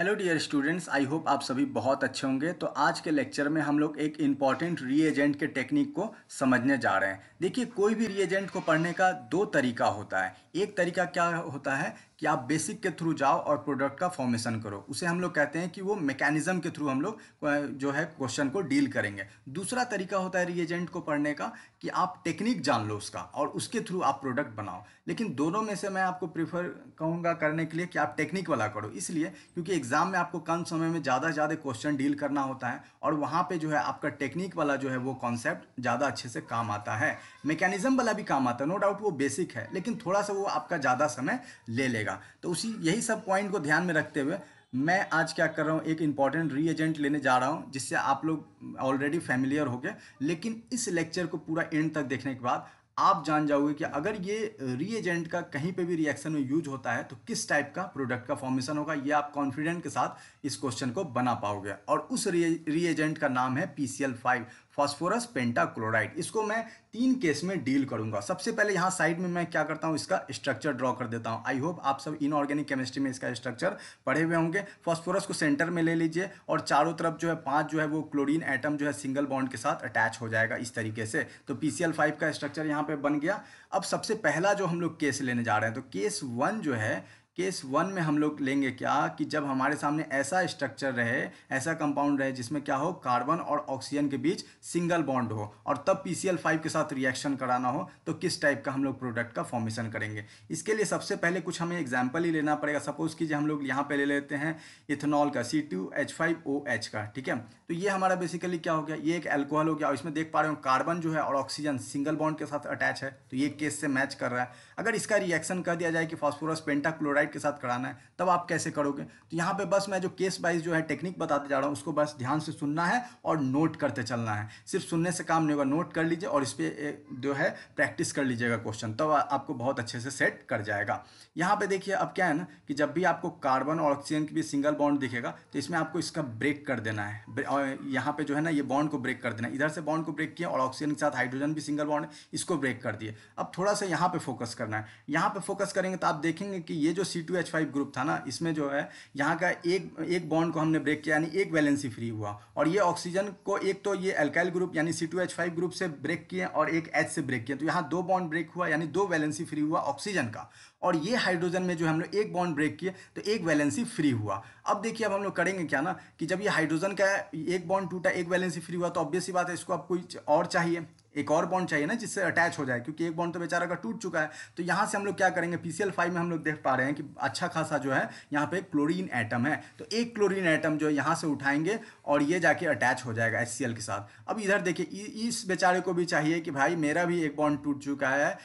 hello dear students I hope आप सभी बहुत अच्छे होंगे तो आज के लेक्चर में हम लोग एक इम्पॉर्टेंट रीएजेंट के टेक्निक को समझने जा रहे हैं देखिए कोई भी रीएजेंट को पढ़ने का दो तरीका होता है एक तरीका क्या होता है कि आप बेसिक के थ्रू जाओ और प्रोडक्ट का फॉर्मेशन करो उसे हम लोग कहते हैं कि वो मैकेनिज्म के थ्रू हम लोग जो है क्वेश्चन को डील करेंगे दूसरा तरीका होता है रिएजेंट को पढ़ने का कि आप टेक्निक जान लो उसका और उसके थ्रू आप प्रोडक्ट बनाओ लेकिन दोनों में से मैं आपको प्रीफर कहूँगा करने के लिए कि आप टेक्निक वाला करो इसलिए क्योंकि एग्ज़ाम में आपको कम समय में ज़्यादा ज़्यादा क्वेश्चन डील करना होता है और वहाँ पर जो है आपका टेक्निक वाला जो है वो कॉन्सेप्ट ज़्यादा अच्छे से काम आता है मैकेनिज्म वाला भी काम आता है नो डाउट वो बेसिक है लेकिन थोड़ा सा वो आपका ज़्यादा समय ले लेगा मिलेगा तो उसी यही सब पॉइंट को ध्यान में रखते हुए मैं आज क्या कर रहा हूँ एक इंपॉर्टेंट रीएजेंट लेने जा रहा हूँ जिससे आप लोग ऑलरेडी फैमिलियर हो गए लेकिन इस लेक्चर को पूरा एंड तक देखने के बाद आप जान जाओगे कि अगर ये रीएजेंट का कहीं पे भी रिएक्शन में यूज होता है तो किस टाइप का प्रोडक्ट का फॉर्मेशन होगा ये आप कॉन्फिडेंट के साथ इस क्वेश्चन को बना पाओगे और उस रीएजेंट का नाम है P C L five phosphorus pentachloride इसको मैं तीन केस में डील करूंगा सबसे पहले यहाँ साइड में मैं क्या करता हूँ इसका स्ट्रक्चर ड्रॉ कर देता हूँ आई होप आप सब इनऑर्गेनिक केमिस्ट्री में इसका स्ट्रक्चर पढ़े हुए होंगे फॉस्फोरस को सेंटर में ले लीजिए और चारों तरफ जो है पांच जो है वो क्लोरीन एटम जो है सिंगल बॉन्ड के साथ अटैच हो जाएगा इस तरीके से तो पी का स्ट्रक्चर यहाँ पर बन गया अब सबसे पहला जो हम लोग केस लेने जा रहे हैं तो केस वन जो है केस वन में हम लोग लेंगे क्या कि जब हमारे सामने ऐसा स्ट्रक्चर रहे ऐसा कंपाउंड रहे जिसमें क्या हो कार्बन और ऑक्सीजन के बीच सिंगल बॉन्ड हो और तब पी सी के साथ रिएक्शन कराना हो तो किस टाइप का हम लोग प्रोडक्ट का फॉर्मेशन करेंगे इसके लिए सबसे पहले कुछ हमें एग्जाम्पल ही लेना पड़ेगा सपोज कीजिए हम लोग यहाँ पे ले लेते हैं इथेनॉल का C two H five O H का ठीक है तो ये हमारा बेसिकली क्या हो गया ये एक एल्कोहल हो गया और इसमें देख पा रहे हो कार्बन जो है और ऑक्सीजन सिंगल बॉन्ड के साथ अटैच है तो ये केस से मैच कर रहा है अगर इसका रिएक्शन कर दिया जाए कि फॉस्फोरस पेंटाक्लोराइड साइड के साथ कराना है तब आप कैसे करोगे तो यहाँ पे बस मैं जो केस वाइज जो है टेक्निक बताते जा रहा हूँ उसको बस ध्यान से सुनना है और नोट करते चलना है सिर्फ सुनने से काम नहीं होगा नोट कर लीजिए और इस पर जो है प्रैक्टिस कर लीजिएगा क्वेश्चन तब तो आपको बहुत अच्छे से सेट कर जाएगा यहाँ पर देखिए अब क्या है ना कि जब भी आपको कार्बन और ऑक्सीजन की भी सिंगल बॉन्ड दिखेगा तो इसमें आपको इसका ब्रेक कर देना है और यहाँ पर जो है ना ये बॉन्ड को ब्रेक कर देना इधर से बॉन्ड को ब्रेक किया और ऑक्सीजन के साथ हाइड्रोजन भी सिंगल बॉन्ड इसको ब्रेक कर दिए अब थोड़ा सा यहाँ पे फोकस करना है यहाँ पे फोकस करेंगे तो आप देखेंगे कि ये जो C two H five group था ना इसमें जो है यहाँ का एक एक बॉन्ड को हमने ब्रेक किया यानी एक वैलेंसी फ्री हुआ और ये ऑक्सीजन को एक तो ये अल्काइल ग्रुप यानी C two H five group से ब्रेक किए और एक एच से ब्रेक किए तो यहाँ दो बॉन्ड ब्रेक हुआ यानी दो वैलेंसी फ्री हुआ ऑक्सीजन का और ये हाइड्रोजन में जो हम लोग एक बॉन्ड ब्रेक किए तो एक वैलेंसी फ्री हुआ अब देखिए अब हम लोग करेंगे क्या ना कि जब ये हाइड्रोजन का एक बॉन्ड टूटा एक वैलेंसी फ्री हुआ तो ऑब्वियस बात है इसको अब कोई और चाहिए एक और बॉन्ड चाहिए ना जिससे अटैच हो जाए क्योंकि एक बॉन्ड तो बेचारा का टूट चुका है तो यहाँ से हम लोग क्या करेंगे पी फाइव में हम लोग देख पा रहे हैं कि अच्छा खासा जो है यहाँ पे क्लोरीन एटम है तो एक क्लोरीन एटम जो है यहाँ से उठाएंगे और ये जाके अटैच हो जाएगा एस के साथ अब इधर देखिए इस बेचारे को भी चाहिए कि भाई मेरा भी एक बॉन्ड टूट चुका है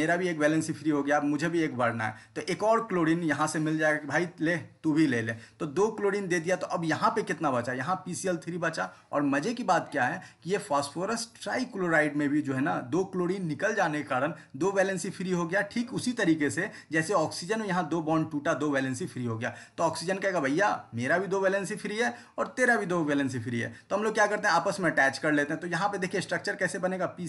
मेरा भी एक वैलेंसी फ्री हो गया अब मुझे भी एक बढ़ना है तो एक और क्लोरीन यहाँ से मिल जाएगा कि भाई ले तू भी ले ले तो दो क्लोरीन दे दिया तो अब यहाँ पर कितना बचा यहाँ पी बचा और मज़े की बात क्या है कि ये फॉस्फोरस ट्राई क्लोराइड में भी जो है ना दो क्लोरीन निकल जाने के कारण दो वैलेंसी फ्री हो गया ठीक उसी तरीके से जैसे ऑक्सीजन में यहाँ दो बॉन्ड टूटा दो वैलेंसी फ्री हो गया तो ऑक्सीजन कहेगा भैया मेरा भी दो वैलेंसी फ्री है और तेरा भी दो वैलेंसी फ्री है तो हम लोग क्या करते हैं आपस में अटैच कर लेते हैं तो यहाँ पर देखिए स्ट्रक्चर कैसे बनेगा पी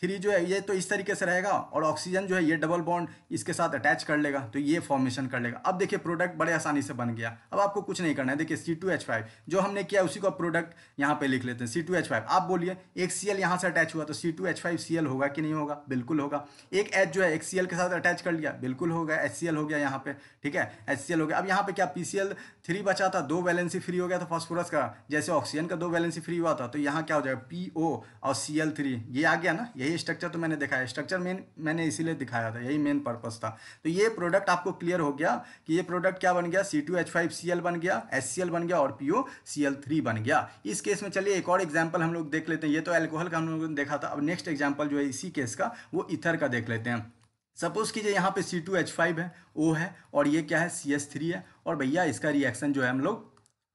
थ्री जो है ये तो इस तरीके से रहेगा और ऑक्सीजन जो है ये डबल बॉन्ड इसके साथ अटैच कर लेगा तो ये फॉर्मेशन कर लेगा अब देखिए प्रोडक्ट बड़े आसानी से बन गया अब आपको कुछ नहीं करना है देखिए सी टू एच फाइव जो हमने किया उसी को प्रोडक्ट यहाँ पे लिख लेते हैं सी आप बोलिए एक सी एल यहाँ से अटैच हुआ तो C two H five C L होगा कि नहीं होगा बिल्कुल होगा एक एच जो है एक सी एल के साथ अटैच कर लिया बिल्कुल होगा एच सी एल हो गया यहाँ पे ठीक है एच सी एल हो गया अब यहाँ पे क्या पी सी एल थ्री बचा था दो वैलेंसी फ्री हो गया था फॉस्फोरस का जैसे ऑक्सीजन का दो वैलेंसी फ्री हुआ था तो यहाँ क्या हो जाएगा पी ओ और सी एल थ्री ये आ गया ना यही स्ट्रक्चर तो मैंने दिखाया स्ट्रक्चर मेन मैंने इसीलिए दिखाया था यही मेन पर्पज था तो ये प्रोडक्ट आपको क्लियर हो गया कि ये प्रोडक्ट क्या बन गया C two H five C L बन गया एच सी एल बन गया और P O C L three बन गया इस केस में चलिए एक और एग्जाम्पल हम लोग देख लेते हैं ये तो एल्कोहल का हम लोग में देखा था अब नेक्स्ट एग्जाम्पल जो है इसी केस का वो इथर का देख लेते हैं सपोज कीजिए यहाँ पे C2H5 है O है और ये क्या है CH3 है और भैया इसका रिएक्शन जो है हम लोग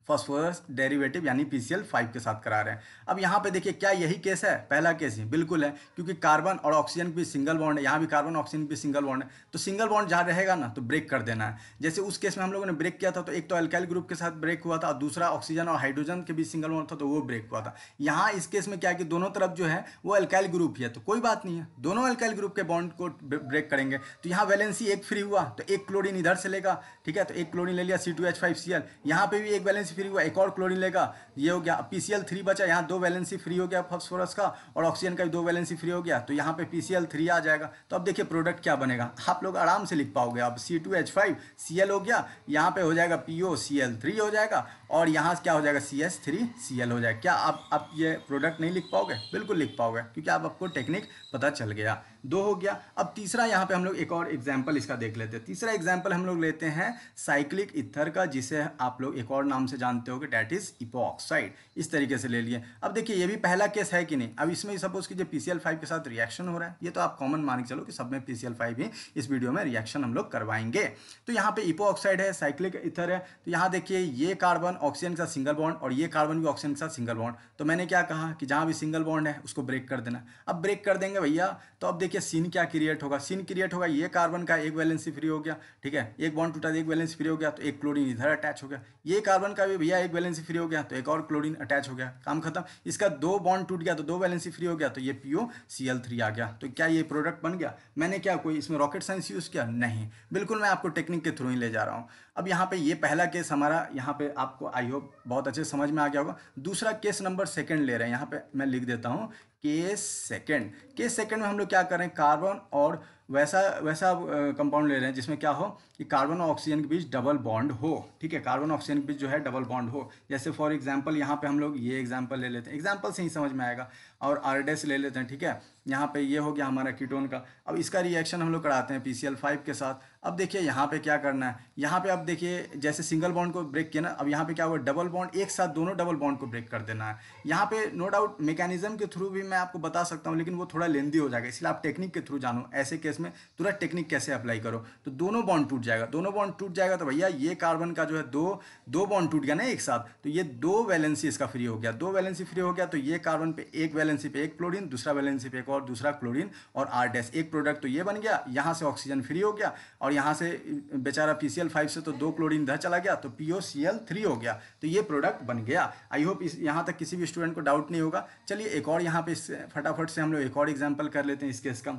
फॉस्फोरस डेरिवेटिव यानी पी फाइव के साथ करा रहे हैं अब यहाँ पे देखिए क्या यही केस है पहला केस ही बिल्कुल है क्योंकि कार्बन और ऑक्सीजन भी सिंगल बॉन्ड है यहाँ भी कार्बन ऑक्सीजन भी सिंगल बॉन्ड है तो सिंगल बॉन्ड जहाँ रहेगा ना तो ब्रेक कर देना है जैसे उस केस में हम लोगों ने ब्रेक किया था तो एक तो एल्काइल ग्रुप के साथ ब्रेक हुआ था और दूसरा ऑक्सीजन और हाइड्रोजन के बीच सिंगल बॉन्ड था तो वो ब्रेक हुआ था यहाँ इस केस में क्या कि दोनों तरफ जो है वो एल्काइल ग्रुप ही है तो कोई बात नहीं है दोनों एल्काइल ग्रुप के बॉन्ड को ब्रेक करेंगे तो यहाँ वैलेंसी एक फ्री हुआ तो एक क्लोरीन इधर से लेगा ठीक है तो एक क्लोरीन ले लिया C two H five C L यहाँ पर भी एक वैलेंसी थ्री हुआ एक और क्लोरीन लेगा ये हो गया पी थ्री बचा यहाँ दो वैलेंसी फ्री हो गया फॉस्फोरस का और ऑक्सीजन का भी दो वैलेंसी फ्री हो गया तो यहाँ पे पी थ्री आ जाएगा तो अब देखिए प्रोडक्ट क्या बनेगा आप लोग आराम से लिख पाओगे अब C two H five C L हो गया यहाँ पे हो जाएगा P O C L three हो जाएगा और यहाँ क्या हो जाएगा C S three C L हो जाएगा क्या आप आप ये प्रोडक्ट नहीं लिख पाओगे बिल्कुल लिख पाओगे क्योंकि आप आपको टेक्निक पता चल गया दो हो गया अब तीसरा यहाँ पे हम लोग एक और एग्जाम्पल इसका देख लेते हैं तीसरा एग्जाम्पल हम लोग लेते हैं साइक्लिक इथर का जिसे आप लोग एक और नाम से जानते हो कि डैट इज़ इपोक्साइड इस तरीके से ले लिए अब देखिए ये भी पहला केस है कि नहीं अब इसमें सपोज कीजिए पी सी एल फाइव के साथ रिएक्शन हो रहा है ये तो आप कॉमन मान के चलो कि सब में पी सी एल फाइव ही इस वीडियो में रिएक्शन हम लोग करवाएंगे तो यहाँ पे इपोक्साइड है साइक्लिक इथर है तो यहाँ देखिए ये कार्बन ऑक्सीजन के साथ सिंगल बॉन्ड और ये कार्बन भी ऑक्सीजन के साथ सिंगल बॉन्ड तो मैंने क्या कहा कि जहाँ भी सिंगल बॉन्ड है उसको ब्रेक कर देना अब ब्रेक कर देंगे भैया तो अब देखिए सीन क्या क्रिएट होगा सीन क्रिएट होगा ये कार्बन का एक वैलेंसी फ्री हो गया ठीक है एक बॉन्ड टूटा एक वैलेंसी फ्री हो गया तो एक क्लोरिन इधर अटैच हो गया ये कार्बन का भी भैया एक वैलेंसी फ्री हो गया तो एक और क्लोरिन अटैच हो गया काम खत्म इसका दो बॉन्ड टूट गया तो दो वैलेंसी फ्री हो गया तो ये एल थ्री आ गया तो क्या ये प्रोडक्ट बन गया मैंने क्या कोई इसमें रॉकेट साइंस यूज़ किया नहीं बिल्कुल मैं आपको टेक्निक के थ्रू ही ले जा रहा हूँ अब यहाँ पे ये पहला केस हमारा यहाँ पे आपको आई होप बहुत अच्छे समझ में आ गया होगा दूसरा केस नंबर सेकंड ले रहे हैं यहाँ पे मैं लिख देता हूँ केस सेकंड केस सेकंड में हम लोग क्या कर रहे हैं कार्बन और वैसा वैसा कंपाउंड ले रहे हैं जिसमें क्या हो कि कार्बन और ऑक्सीजन के बीच डबल बॉन्ड हो ठीक है कार्बन ऑक्सीजन के बीच जो है डबल बॉन्ड हो जैसे फॉर एग्जाम्पल यहाँ पे हम लोग ये एग्जाम्पल ले लेते हैं एग्जाम्पल से ही समझ में आएगा और आरडेस ले लेते हैं ठीक है यहाँ पे ये हो गया हमारा कीटोन का अब इसका रिएक्शन हम लोग कराते हैं पी के साथ अब देखिए यहाँ पे क्या करना है यहाँ पे अब देखिए जैसे सिंगल बॉन्ड को ब्रेक किया ना अब यहाँ पे क्या हुआ डबल बॉन्ड एक साथ दोनों डबल बॉन्ड को ब्रेक कर देना है यहाँ पे नो डाउट मैकेनिज्म के थ्रू भी मैं आपको बता सकता हूँ लेकिन वो थोड़ा लेंदी हो जाएगा इसलिए आप टेक्निक के थ्रू जानो ऐसे केस में तुरंत टेक्निक कैसे अप्लाई करो तो दोनों बॉन्ड टूट जाएगा दोनों बॉन्ड टूट जाएगा तो भैया ये कार्बन का जो है दो दो बॉन्ड टूट गया ना एक साथ तो ये दो वैलेंसी इसका फ्री हो गया दो वैलेंसी फ्री हो गया तो ये कार्बन पे एक वैलेंसी पे एक प्लोडिन दूसरा वैलेंसी पे एक और और दूसरा क्लोरीन और आर डैश एक प्रोडक्ट तो ये बन गया यहाँ से ऑक्सीजन फ्री हो गया और यहाँ से बेचारा पी फाइव से तो दो क्लोरीन दह चला गया तो पी थ्री हो गया तो ये प्रोडक्ट बन गया आई होप इस यहाँ तक किसी भी स्टूडेंट को डाउट नहीं होगा चलिए एक और यहाँ पे फटाफट से हम लोग एक और एग्जाम्पल कर लेते हैं इस केस का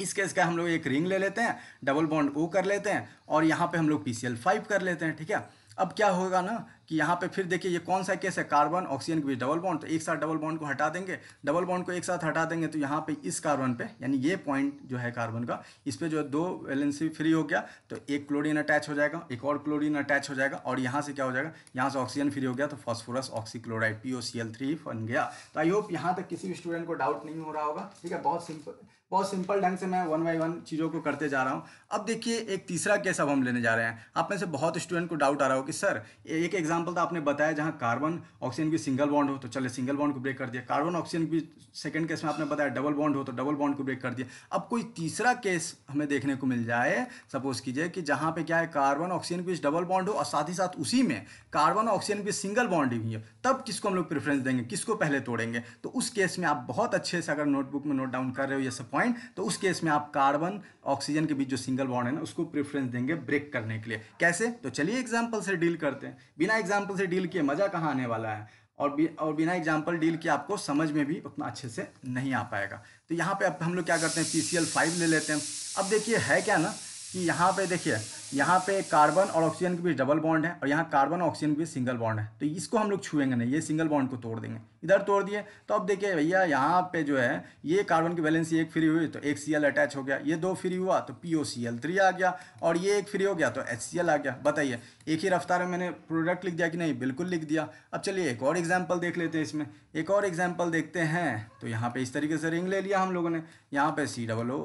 इस केस का हम लोग एक रिंग ले लेते हैं डबल बॉन्ड ओ कर लेते हैं और यहाँ पे हम लोग पी सी एल फाइव कर लेते हैं ठीक है अब क्या होगा ना कि यहाँ पे फिर देखिए ये कौन सा केस है कार्बन ऑक्सीजन के बीच डबल बॉन्ड तो एक साथ डबल बॉन्ड को हटा देंगे डबल बॉन्ड को एक साथ हटा देंगे तो यहाँ पे इस कार्बन पे यानी ये पॉइंट जो है कार्बन का इस पर जो है दो वैलेंसी फ्री हो गया तो एक क्लोरीन अटैच हो जाएगा एक और क्लोरीन अटैच हो जाएगा और यहाँ से क्या हो जाएगा यहाँ से ऑक्सीजन फ्री हो गया तो phosphorus oxychloride P O C L three बन गया तो आई होप यहाँ तक किसी भी स्टूडेंट को डाउट नहीं हो रहा होगा ठीक है बहुत सिंपल बहुत सिंपल ढंग से मैं वन बाई वन चीज़ों को करते जा रहा हूँ अब देखिए एक तीसरा केस अब हम लेने जा रहे हैं आप में से बहुत स्टूडेंट को डाउट आ रहा हो कि सर एक एग्जाम एग्जाम्पल तो आपने बताया जहाँ कार्बन ऑक्सीजन की सिंगल बॉन्ड हो तो चले सिंगल बॉन्ड को ब्रेक कर दिया कार्बन ऑक्सीजन की सेकंड केस में आपने बताया डबल बॉन्ड हो तो डबल बॉन्ड को ब्रेक कर दिया अब कोई तीसरा केस हमें देखने को मिल जाए सपोज कीजिए कि जहाँ पे क्या है कार्बन ऑक्सीजन की डबल बॉन्ड हो और साथ ही साथ उसी में कार्बन ऑक्सीजन की सिंगल बॉन्ड भी हो तब किसको हम लोग प्रेफरेंस देंगे किसको पहले तोड़ेंगे तो उस केस में आप बहुत अच्छे से अगर नोटबुक में नोट डाउन कर रहे हो ये सब पॉइंट तो उस केस में आप कार्बन ऑक्सीजन के बीच जो सिंगल बॉन्ड है ना उसको प्रेफरेंस देंगे ब्रेक करने के लिए कैसे तो चलिए एग्जाम्पल से डील करते हैं बिना एग्जाम्पल से डील किए मज़ा कहाँ आने वाला है और बि, और बिना एग्जाम्पल डील किए आपको समझ में भी उतना अच्छे से नहीं आ पाएगा तो यहाँ पे अब हम लोग क्या करते हैं पी सी एल फाइव ले लेते हैं अब देखिए है क्या ना कि यहाँ पे देखिए यहाँ पे कार्बन और ऑक्सीजन के बीच डबल बॉन्ड है और यहाँ कार्बन और ऑक्सीजन के बीच सिंगल बॉन्ड है तो इसको हम लोग छुएंगे नहीं ये सिंगल बॉन्ड को तोड़ देंगे इधर तोड़ दिए तो अब देखिए भैया यहाँ पे जो है ये कार्बन की बैलेंसी एक फ्री हुई तो एक सी अटैच हो गया ये दो फ्री हुआ तो P O C L three आ गया और ये एक फ्री हो गया तो एच सी एल आ गया बताइए एक ही रफ्तार में मैंने प्रोडक्ट लिख दिया कि नहीं बिल्कुल लिख दिया अब चलिए एक और एग्जाम्पल देख लेते हैं इसमें एक और एग्जाम्पल देखते हैं तो यहाँ पर इस तरीके से रिंग ले लिया हम लोगों ने यहाँ पर सी डबल ओ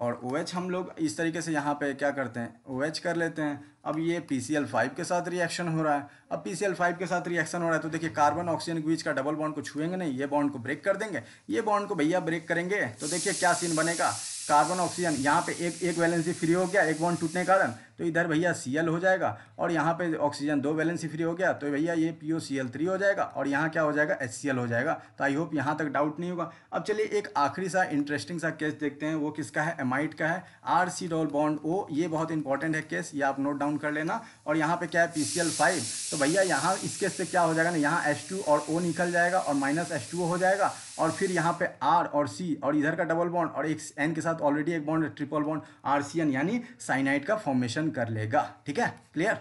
और ओ OH हम लोग इस तरीके से यहाँ पे क्या करते हैं ओ OH कर लेते हैं अब ये पी सी एल फाइव के साथ रिएक्शन हो रहा है अब पी सी एल फाइव के साथ रिएक्शन हो रहा है तो देखिए कार्बन ऑक्सीजन के बीच का डबल बॉन्ड को छुएंगे नहीं ये बॉन्ड को ब्रेक कर देंगे ये बॉन्ड को भैया ब्रेक करेंगे तो देखिए क्या सीन बनेगा कार्बन ऑक्सीजन यहाँ पे एक एक वैलेंसी फ्री हो गया एक बॉन्ड टूटने कारण तो इधर भैया सी हो जाएगा और यहाँ पे ऑक्सीजन दो वैलेंसी फ्री हो गया तो भैया ये P O C L three हो जाएगा और यहाँ क्या हो जाएगा एच सी एल हो जाएगा तो आई होप यहाँ तक डाउट नहीं होगा अब चलिए एक आखिरी सा इंटरेस्टिंग सा केस देखते हैं वो किसका है एमाइट का है R C double bond O ये बहुत इंपॉर्टेंट है केस ये आप नोट डाउन कर लेना और यहाँ पर क्या है पी सी एल फाइव तो भैया यहाँ इस केस से क्या हो जाएगा ना यहाँ एच टू और ओ निकल जाएगा और माइनस एस टू हो जाएगा और फिर यहाँ पे आर और सी और इधर का डबल बॉन्ड और एक एन के साथ ऑलरेडी एक bond triple bond R C N यानी साइनाइट का फॉर्मेशन कर लेगा ठीक है क्लियर